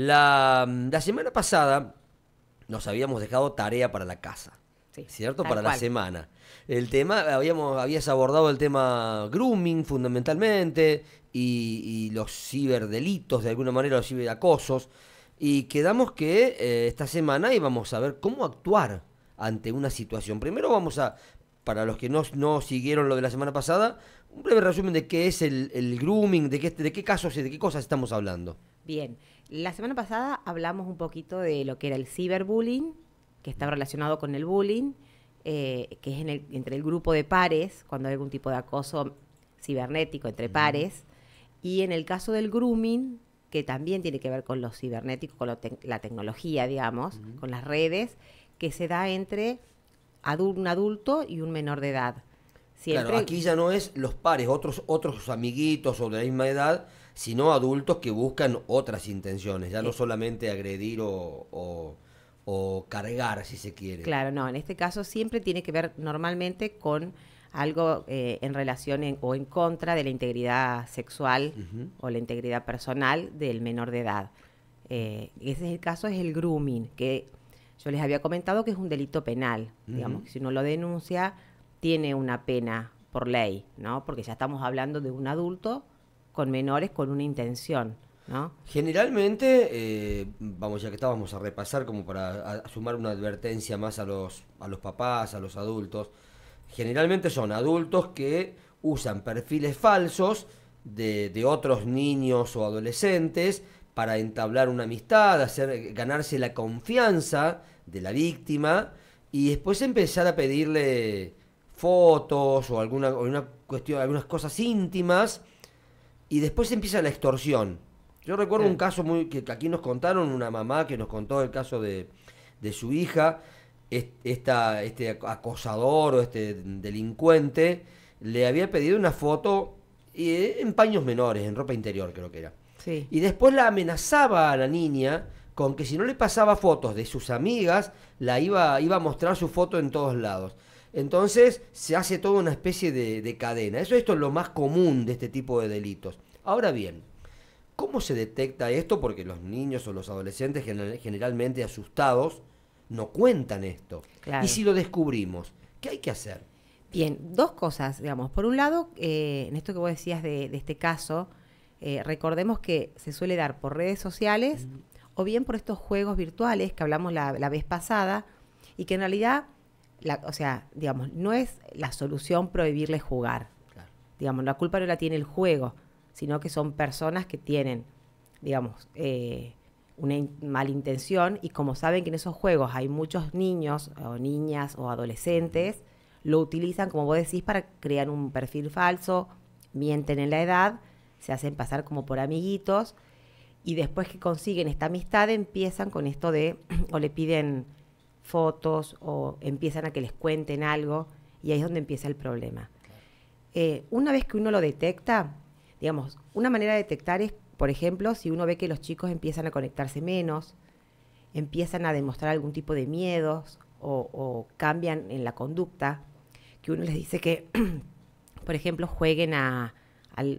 La, semana pasada nos habíamos dejado tarea para la casa. ¿Cierto? Para la semana. El tema, habíamos, habías abordado el tema grooming fundamentalmente y, los ciberdelitos, de alguna manera, los ciberacosos. Y quedamos que eh, esta semana íbamos a ver cómo actuar ante una situación. Primero vamos a, para los que no, no siguieron lo de la semana pasada, un breve resumen de qué es el, el grooming, de qué, de qué casos y de qué cosas estamos hablando. Bien. La semana pasada hablamos un poquito de lo que era el ciberbullying, que está relacionado con el bullying, eh, que es entre el grupo de pares, cuando hay algún tipo de acoso cibernético entre pares, y en el caso del grooming, que también tiene que ver con lo cibernético, con la tecnología, digamos, con las redes, que se da entre un adulto y un menor de edad. Claro, aquí ya no es los pares, otros, otros amiguitos o de la misma edad, sino adultos que buscan otras intenciones, ya no eh. solamente agredir o, cargar, si se quiere. Claro, no, en este caso siempre tiene que ver normalmente con algo eh, en relación o en contra de la integridad sexual o la integridad personal del menor de edad. Eh, ese es el caso, es el grooming, que yo les había comentado que es un delito penal. Digamos que si uno lo denuncia, tiene una pena por ley, ¿no? Porque ya estamos hablando de un adulto con menores con una intención. ¿No? Generalmente, eh, vamos, ya que estábamos a repasar, como para sumar una advertencia más a los, a los papás, a los adultos, generalmente son adultos que usan perfiles falsos de, otros niños o adolescentes para entablar una amistad, hacer, ganarse la confianza de la víctima y después empezar a pedirle fotos o alguna cuestión, algunas cosas íntimas y después empieza la extorsión. Yo recuerdo un caso muy que aquí nos contaron, una mamá que nos contó el caso de, de su hija, este acosador o este delincuente le había pedido una foto eh, en paños menores, en ropa interior creo que era. Y después la amenazaba a la niña con que si no le pasaba fotos de sus amigas, la iba, iba a mostrar su foto en todos lados. Entonces se hace toda una especie de, cadena. Eso esto es lo más común de este tipo de delitos. Ahora bien, ¿cómo se detecta esto? Porque los niños o los adolescentes generalmente asustados no cuentan esto. Y si lo descubrimos, ¿qué hay que hacer? Bien, dos cosas, digamos. Por un lado, eh, en esto que vos decías de, este caso, eh, recordemos que se suele dar por redes sociales o bien por estos juegos virtuales que hablamos la vez pasada y que en realidad o sea, digamos, no es la solución prohibirle jugar. Digamos, la culpa no la tiene el juego, sino que son personas que tienen, digamos, eh, una mala intención y como saben que en esos juegos hay muchos niños o niñas o adolescentes, lo utilizan, como vos decís, para crear un perfil falso, mienten en la edad, se hacen pasar como por amiguitos y después que consiguen esta amistad empiezan con esto de o le piden fotos o empiezan a que les cuenten algo y ahí es donde empieza el problema. Eh, una vez que uno lo detecta, digamos, una manera de detectar es, por ejemplo, si uno ve que los chicos empiezan a conectarse menos, empiezan a demostrar algún tipo de miedos o, cambian en la conducta, que uno les dice que, por ejemplo, jueguen a,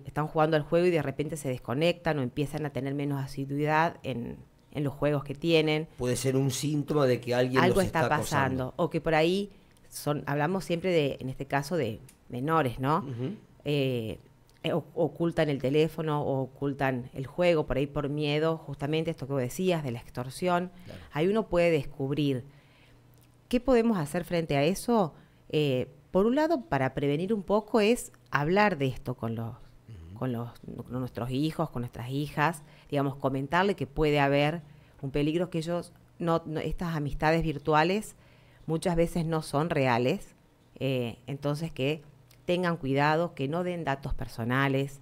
están jugando al juego y de repente se desconectan o empiezan a tener menos asiduidad en, en los juegos que tienen. Puede ser un síntoma de que alguien algo los está, pasando o que por ahí son hablamos siempre de en este caso de menores, ¿no? Eh, eh, ocultan el teléfono o ocultan el juego por ahí por miedo, justamente esto que vos decías de la extorsión. Ahí uno puede descubrir qué podemos hacer frente a eso. Eh, por un lado, para prevenir un poco es hablar de esto con los con, nuestros hijos, con nuestras hijas, digamos, comentarle que puede haber un peligro que ellos, no, estas amistades virtuales muchas veces no son reales, eh, entonces que tengan cuidado, que no den datos personales,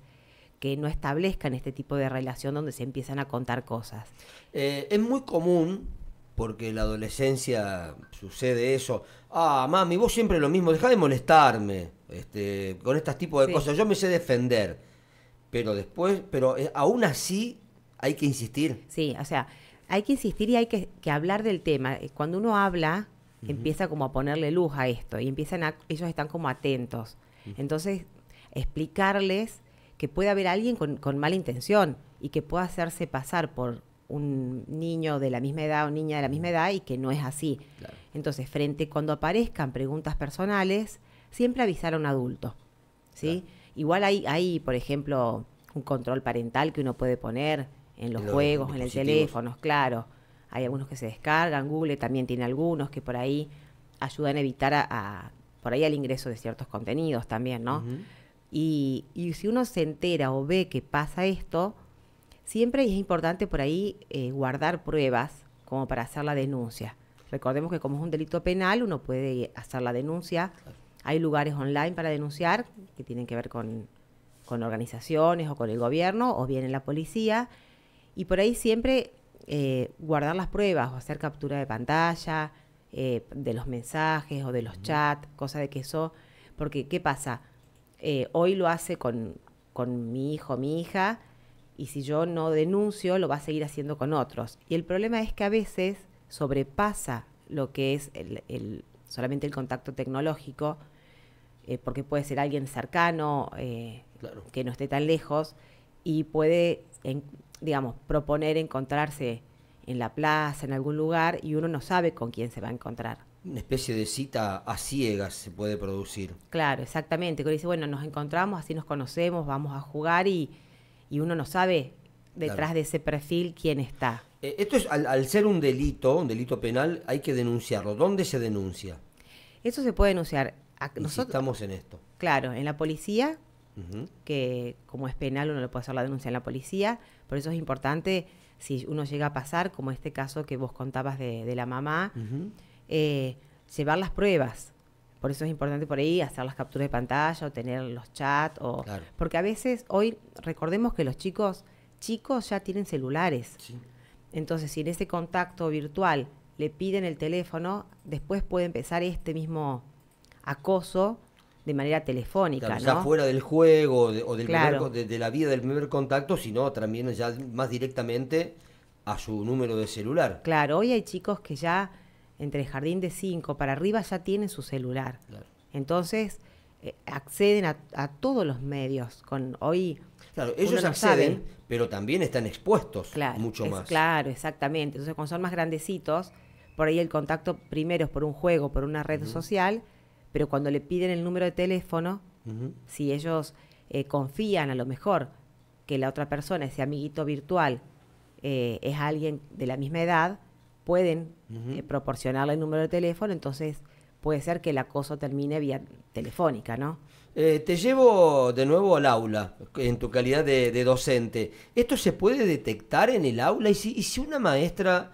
que no establezcan este tipo de relación donde se empiezan a contar cosas. Eh, es muy común, porque en la adolescencia sucede eso. Ah, mami, vos siempre lo mismo, deja de molestarme este, con este tipos de cosas. Yo me sé defender. Pero después, pero eh, aún así hay que insistir. Sí, o sea, hay que insistir y hay que, hablar del tema. Eh, cuando uno habla, empieza como a ponerle luz a esto y empiezan a, ellos están como atentos. Entonces, explicarles que puede haber alguien con, mala intención y que pueda hacerse pasar por, un niño de la misma edad o niña de la misma edad y que no es así. Entonces, frente cuando aparezcan preguntas personales, siempre avisar a un adulto. ¿Sí? Igual hay, por ejemplo, un control parental que uno puede poner en los, juegos, en el teléfono, claro. Hay algunos que se descargan, Google también tiene algunos que por ahí ayudan a evitar a, por ahí el ingreso de ciertos contenidos también, ¿no? y, si uno se entera o ve que pasa esto, siempre es importante por ahí eh, guardar pruebas como para hacer la denuncia. Recordemos que como es un delito penal, uno puede hacer la denuncia. Hay lugares online para denunciar que tienen que ver con, organizaciones o con el gobierno o bien en la policía. Y por ahí siempre eh, guardar las pruebas o hacer captura de pantalla eh, de los mensajes o de los chats, cosa de que eso... Porque, ¿qué pasa? Eh, hoy lo hace con, con mi hijo, mi hija, y si yo no denuncio, lo va a seguir haciendo con otros. Y el problema es que a veces sobrepasa lo que es el, el, solamente el contacto tecnológico eh, porque puede ser alguien cercano, eh, que no esté tan lejos, y puede, digamos, proponer encontrarse en la plaza, en algún lugar, y uno no sabe con quién se va a encontrar. Una especie de cita a ciegas se puede producir. Claro, exactamente. Que dice, bueno, nos encontramos, así nos conocemos, vamos a jugar y, uno no sabe detrás de ese perfil quién está. Eh, esto es, al, ser un delito, un delito penal, hay que denunciarlo. ¿Dónde se denuncia? Eso se puede denunciar nosotros, estamos en esto. Claro, en la policía, que como es penal uno le puede hacer la denuncia en la policía, por eso es importante si uno llega a pasar, como este caso que vos contabas de, la mamá, eh, llevar las pruebas. Por eso es importante por ahí hacer las capturas de pantalla o tener los chats. O, Porque a veces hoy recordemos que los chicos, chicos ya tienen celulares. Entonces, si en ese contacto virtual le piden el teléfono, después puede empezar este mismo acoso de manera telefónica. Ya fuera del juego o del de, la vida del primer contacto, sino también ya más directamente a su número de celular. Claro, hoy hay chicos que ya entre el jardín de 5 para arriba ya tienen su celular. Entonces eh, acceden a, todos los medios. Con, hoy Claro, ellos acceden, pero también están expuestos mucho más. Claro, exactamente. Entonces, cuando son más grandecitos, por ahí el contacto primero es por un juego, por una red social, pero cuando le piden el número de teléfono, si ellos eh, confían a lo mejor que la otra persona, ese amiguito virtual, eh, es alguien de la misma edad, pueden eh, proporcionarle el número de teléfono, entonces puede ser que el acoso termine vía telefónica, ¿no? te llevo de nuevo al aula, en tu calidad de, docente. ¿Esto se puede detectar en el aula? y si una maestra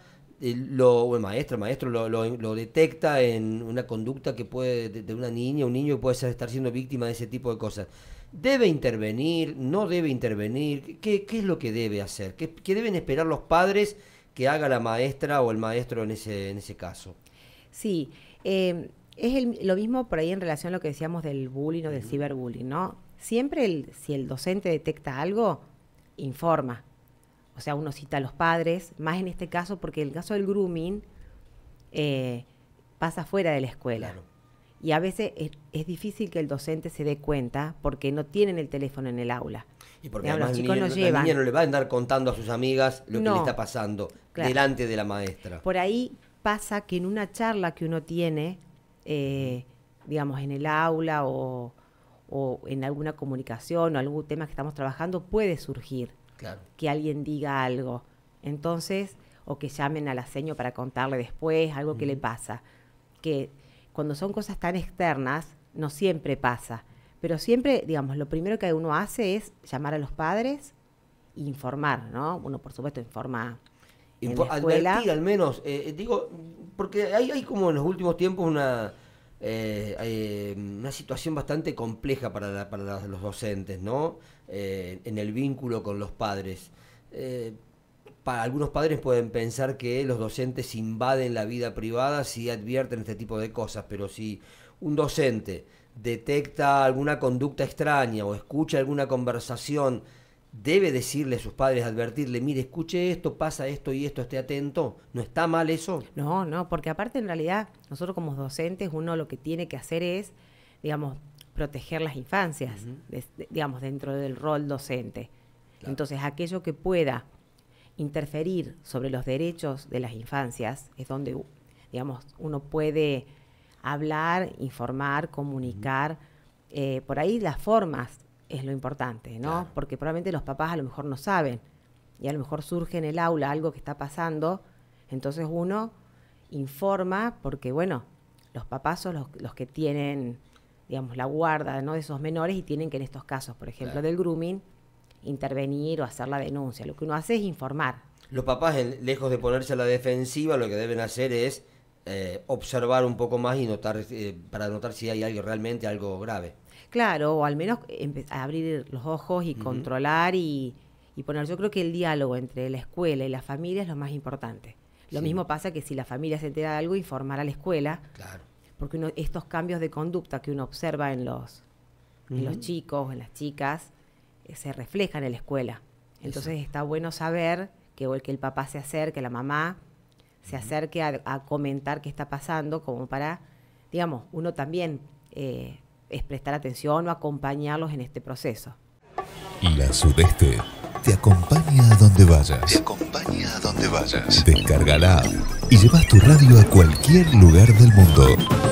o el maestro, el maestro lo, detecta en una conducta que puede, de, una niña, un niño puede estar siendo víctima de ese tipo de cosas. ¿Debe intervenir? ¿No debe intervenir? ¿Qué, es lo que debe hacer? ¿Qué, deben esperar los padres que haga la maestra o el maestro en ese, caso? Sí, em, es lo mismo por ahí en relación a lo que decíamos del bullying o del ciberbullying, ¿no? Siempre si el docente detecta algo, informa o sea, uno cita a los padres, más en este caso, porque el caso del grooming eh, pasa fuera de la escuela. Y a veces es, difícil que el docente se dé cuenta porque no tienen el teléfono en el aula. Y porque además los chicos no llevan. La niña no le va a andar contando a sus amigas lo que le está pasando delante de la maestra. Por ahí pasa que en una charla que uno tiene, eh, digamos, en el aula o en alguna comunicación o algún tema que estamos trabajando, puede surgir que alguien diga algo. Entonces, o que llamen al aceño para contarle después algo que le pasa. Que cuando son cosas tan externas, no siempre pasa. Pero siempre, digamos, lo primero que uno hace es llamar a los padres e informar, ¿no? Uno, por supuesto, informa en al menos. Eh, eh, digo, porque hay como en los últimos tiempos una eh, eh, una situación bastante compleja para, los docentes, ¿no? Eh, en el vínculo con los padres. para algunos padres pueden pensar que los docentes invaden la vida privada si advierten este tipo de cosas, pero si un docente detecta alguna conducta extraña o escucha alguna conversación debe decirle a sus padres, advertirle, mire, escuche esto, pasa esto y esto, esté atento. ¿No está mal eso? No, no, porque aparte en realidad nosotros como docentes uno lo que tiene que hacer es, digamos, proteger las infancias, digamos, dentro del rol docente. Entonces, aquello que pueda interferir sobre los derechos de las infancias es donde, digamos, uno puede hablar, informar, comunicar. Eh, por ahí las formas es lo importante, ¿no? Porque probablemente los papás a lo mejor no saben y a lo mejor surge en el aula algo que está pasando, entonces uno informa porque, bueno, los papás son los, los que tienen, digamos, la guarda ¿no? de esos menores y tienen que en estos casos, por ejemplo, del grooming, intervenir o hacer la denuncia. Lo que uno hace es informar. Los papás, lejos de ponerse a la defensiva, lo que deben hacer es eh, observar un poco más y notar, eh, para notar si hay algo realmente algo grave. Claro, o al menos abrir los ojos y controlar y, y, poner. Yo creo que el diálogo entre la escuela y la familia es lo más importante. Lo mismo pasa que si la familia se entera de algo, informar a la escuela. Claro. Porque estos cambios de conducta que uno observa en los, los chicos, en las chicas, eh, se reflejan en la escuela. Entonces está bueno saber que, que el papá se acerque, la mamá, se acerque a, comentar qué está pasando, como para, digamos, uno también eh, es prestar atención o acompañarlos en este proceso. y La Sudeste te acompaña a donde vayas. Te acompaña a donde vayas. Te y llevas tu radio a cualquier lugar del mundo.